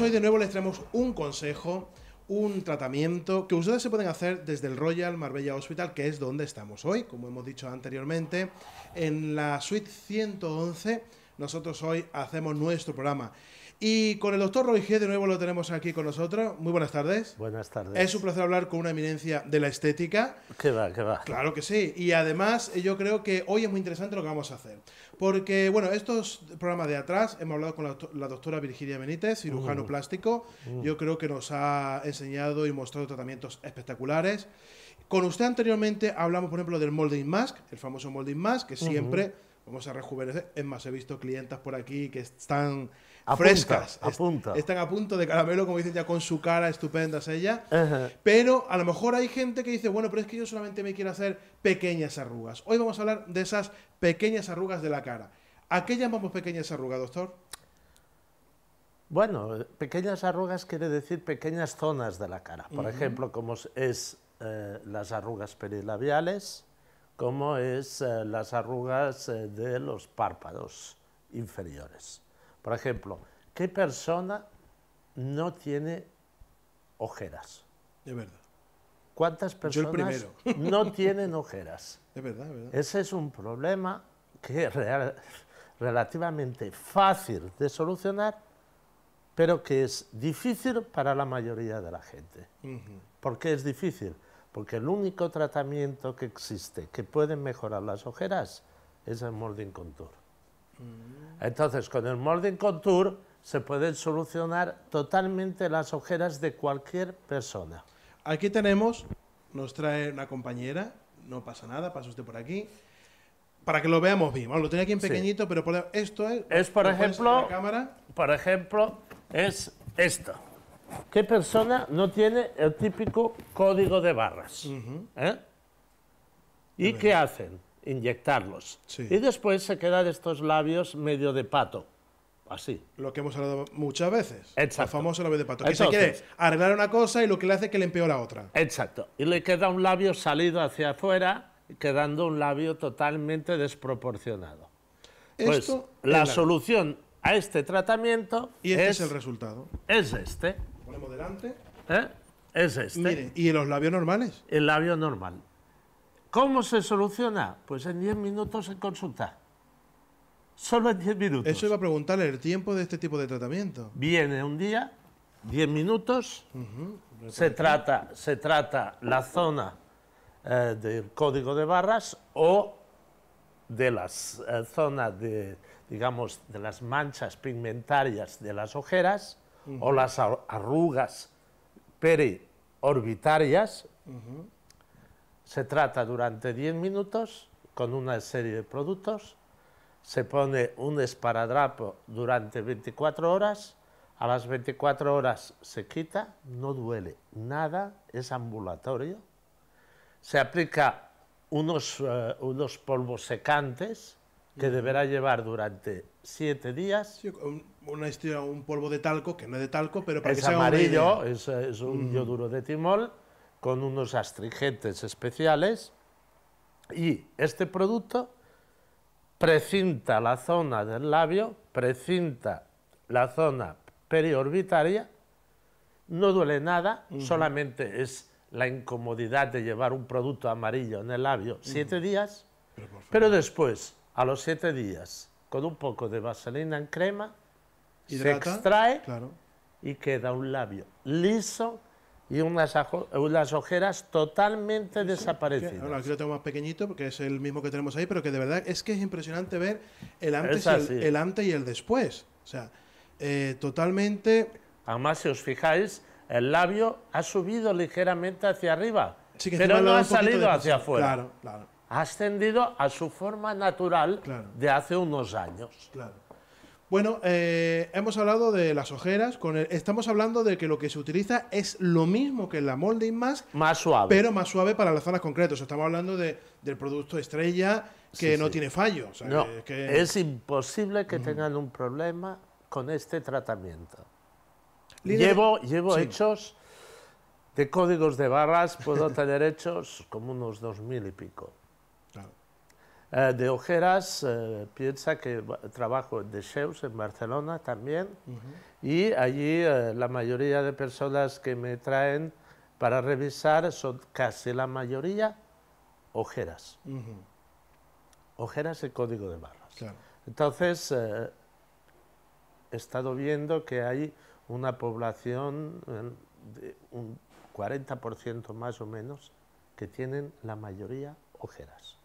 hoy de nuevo les traemos un consejo, un tratamiento que ustedes se pueden hacer desde el Royal Marbella Hospital, que es donde estamos hoy, como hemos dicho anteriormente, en la suite 111. Nosotros hoy hacemos nuestro programa. Y con el doctor Roy de nuevo lo tenemos aquí con nosotros. Muy buenas tardes. Buenas tardes. Es un placer hablar con una eminencia de la estética. Qué va, qué va. Claro que sí. Y además eh, yo creo que hoy es muy interesante lo que vamos a hacer. Porque, bueno, estos programas de atrás hemos hablado con la, doctora Virginia Benítez, cirujano mm. plástico. Mm. Yo creo que nos ha enseñado y mostrado tratamientos espectaculares. Con usted anteriormente hablamos, por ejemplo, del molding mask, el famoso molding mask, que siempre... Vamos a rejuvenecer. Es más, he visto clientas por aquí que están frescas. están a punto de caramelo, como dicen ya, con su cara estupenda ella. Pero a lo mejor hay gente que dice, bueno, pero es que yo solamente me quiero hacer pequeñas arrugas. Hoy vamos a hablar de esas pequeñas arrugas de la cara. ¿A qué llamamos pequeñas arrugas, doctor? Bueno, pequeñas arrugas quiere decir pequeñas zonas de la cara. Por ejemplo, como es eh, las arrugas perilabiales, como es eh, las arrugas eh, de los párpados inferiores. Por ejemplo, ¿qué persona no tiene ojeras? De verdad. ¿Cuántas personas no tienen ojeras? De verdad, Ese es un problema que es relativamente fácil de solucionar, pero que es difícil para la mayoría de la gente. ¿Por qué es difícil? Porque el único tratamiento que existe que puede mejorar las ojeras es el Molding Contour. Entonces, con el Molding Contour se pueden solucionar totalmente las ojeras de cualquier persona. Aquí tenemos, nos trae una compañera, no pasa nada, pasa usted por aquí, para que lo veamos bien. lo tenía aquí en pequeñito, pero por, esto es... Es, por ejemplo, cámara? por ejemplo, es esto. ¿Qué persona no tiene el típico código de barras? ¿Eh? ¿Y qué hacen? inyectarlos. Y después se quedan estos labios medio de pato. Así. Lo que hemos hablado muchas veces. El famoso labio de pato. Que se quiere arreglar una cosa y lo que le hace es que le empeora otra. Exacto. Y le queda un labio salido hacia afuera, quedando un labio totalmente desproporcionado. Pues Esto la, solución a este tratamiento. Y este es, el resultado. Es este. ponemos delante. ¿Eh? Es este. ¿y los labios normales? El labio normal. ¿Cómo se soluciona? Pues en 10 minutos en consulta. Solo en 10 minutos. Eso iba a preguntarle, el tiempo de este tipo de tratamiento. Viene un día, 10 minutos, se, trata, se trata la zona eh, del código de barras o de las eh, zonas de, digamos, de las manchas pigmentarias de las ojeras o las arrugas periorbitarias, se trata durante 10 minutos con una serie de productos, se pone un esparadrapo durante 24 horas, a las 24 horas se quita, no duele nada, es ambulatorio, se aplica unos, eh, unos polvos secantes que deberá llevar durante siete días. Sí, una un polvo de talco, que no es de talco, pero para que amarillo, es, es un yoduro de timol, con unos astringentes especiales y este producto precinta la zona del labio, precinta la zona periorbitaria, no duele nada, solamente es la incomodidad de llevar un producto amarillo en el labio siete días, pero, después, a los siete días, con un poco de vaselina en crema, se extrae y queda un labio liso, y unas, ojeras totalmente desaparecidas. bueno, aquí lo tengo más pequeñito porque es el mismo que tenemos ahí, pero que de verdad es que es impresionante ver el antes, y el, antes y el después. O sea, eh, totalmente... Además, si os fijáis, el labio ha subido ligeramente hacia arriba, pero no ha salido hacia afuera. Claro, claro. Ha ascendido a su forma natural de hace unos años. Claro. Bueno, eh, hemos hablado de las ojeras. Con estamos hablando de que lo que se utiliza es lo mismo que la molding mask. Más suave. Pero más suave para las zonas concretas. estamos hablando de, del producto estrella que no tiene fallos. no, es, imposible que tengan un problema con este tratamiento. llevo, llevo hechos de códigos de barras, puedo tener hechos como unos dos mil y pico. Eh, de Ojeras eh, piensa que trabajo de Shows, en Barcelona también, y allí eh, la mayoría de personas que me traen para revisar son casi la mayoría ojeras. Ojeras y código de barras. Entonces, he estado viendo que hay una población de un 40% más o menos que tienen la mayoría ojeras.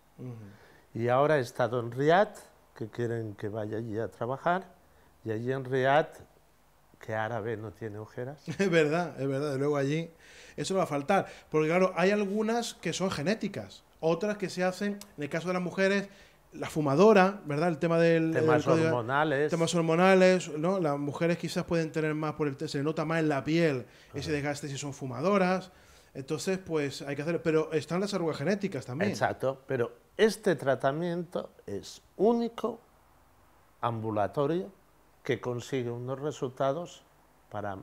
Y ahora he estado en Riad, que quieren que vaya allí a trabajar, y allí en Riad, que árabe no tiene ojeras. Es verdad, es verdad, luego allí eso va a faltar, porque claro, hay algunas que son genéticas, otras que se hacen, en el caso de las mujeres, la fumadora, ¿verdad? El tema del... Temas hormonales. Temas hormonales, ¿no? Las mujeres quizás pueden tener más por el... Se nota más en la piel ese desgaste si son fumadoras. Entonces, pues hay que hacer... Pero están las arrugas genéticas también. Exacto, pero este tratamiento es único, ambulatorio, que consigue unos resultados para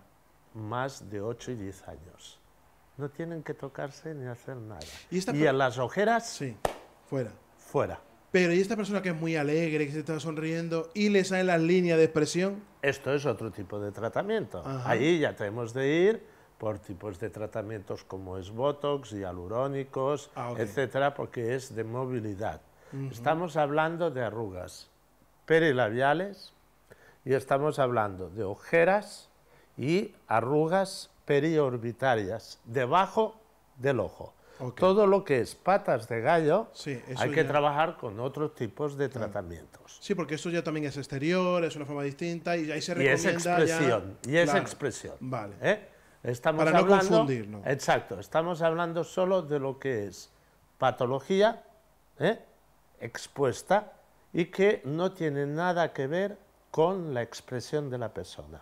más de 8 y 10 años. No tienen que tocarse ni hacer nada. Y, y a las ojeras... Sí, fuera. Fuera. Pero ¿y esta persona que es muy alegre, que se está sonriendo y le sale las líneas de expresión? Esto es otro tipo de tratamiento. Ahí ya tenemos de ir por tipos de tratamientos como es botox, hialurónicos, alurónicos, ah, etcétera, porque es de movilidad. Estamos hablando de arrugas perilabiales y estamos hablando de ojeras y arrugas periorbitarias debajo del ojo. Todo lo que es patas de gallo, hay que trabajar con otros tipos de tratamientos. Sí, porque eso ya también es exterior, es una forma distinta y ahí se recomienda. Y es expresión. Ya... Y es expresión. Vale. ¿eh? Estamos Para no hablando, confundirnos. Exacto, estamos hablando solo de lo que es patología ¿eh? expuesta y que no tiene nada que ver con la expresión de la persona.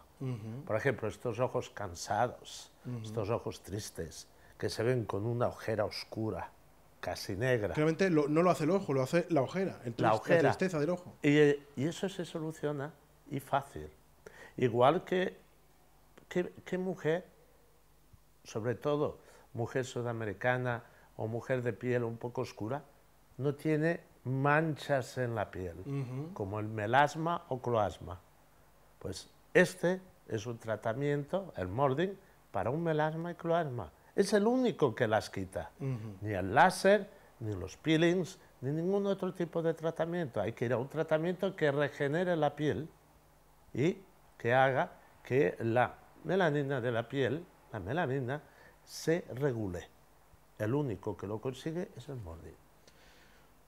Por ejemplo, estos ojos cansados, estos ojos tristes, que se ven con una ojera oscura, casi negra. Realmente no lo hace el ojo, lo hace la ojera, la, tristeza del ojo. y, eso se soluciona y fácil. Igual que, ¿qué mujer sobre todo mujer sudamericana o mujer de piel un poco oscura, no tiene manchas en la piel, como el melasma o cloasma. Pues este es un tratamiento, el molding, para un melasma y cloasma. Es el único que las quita. Ni el láser, ni los peelings, ni ningún otro tipo de tratamiento. Hay que ir a un tratamiento que regenere la piel y que haga que la melanina de la piel la se regule. El único que lo consigue es el MORDI.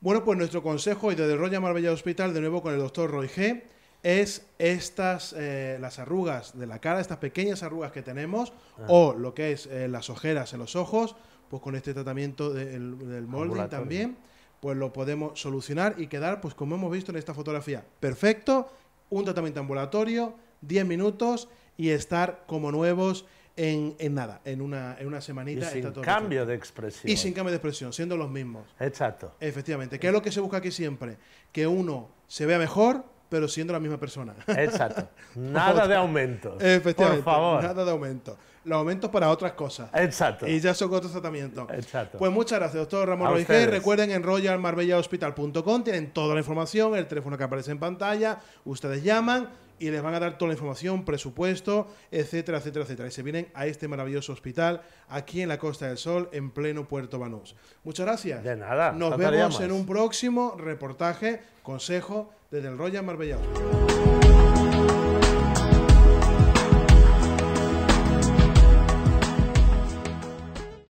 Bueno, pues nuestro consejo y desde roya Marbella Hospital, de nuevo con el doctor Roy G., es estas, eh, las arrugas de la cara, estas pequeñas arrugas que tenemos, ah. o lo que es eh, las ojeras en los ojos, pues con este tratamiento del molding también, pues lo podemos solucionar y quedar, pues como hemos visto en esta fotografía, perfecto, un tratamiento ambulatorio, 10 minutos y estar como nuevos en, nada, en una, en una semanita. Y sin cambio de expresión. Y sin cambio de expresión, siendo los mismos. Exacto. Efectivamente, qué es lo que se busca aquí siempre, que uno se vea mejor, pero siendo la misma persona. Exacto. Nada de aumento. Efectivamente. Por favor. Nada de aumento. Los aumentos para otras cosas. Exacto. Y ya son otros tratamientos. Exacto. Pues muchas gracias, doctor Ramón Rodríguez. Recuerden en royalmarbellahospital.com tienen toda la información, el teléfono que aparece en pantalla. Ustedes llaman y les van a dar toda la información, presupuesto, etcétera, etcétera, etcétera. Y se vienen a este maravilloso hospital aquí en la Costa del Sol, en pleno Puerto Banús. Muchas gracias. De nada. Nos vemos en un próximo reportaje, consejo desde el Royal Marbella